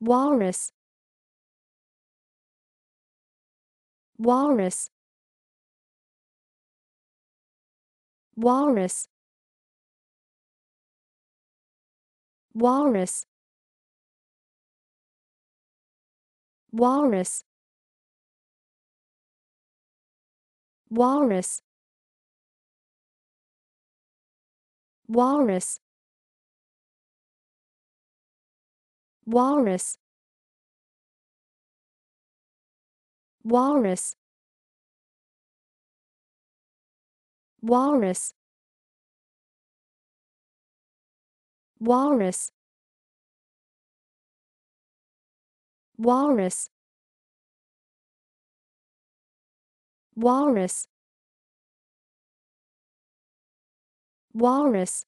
walrus walrus walrus walrus walrus walrus walrus walrus walrus walrus walrus walrus walrus walrus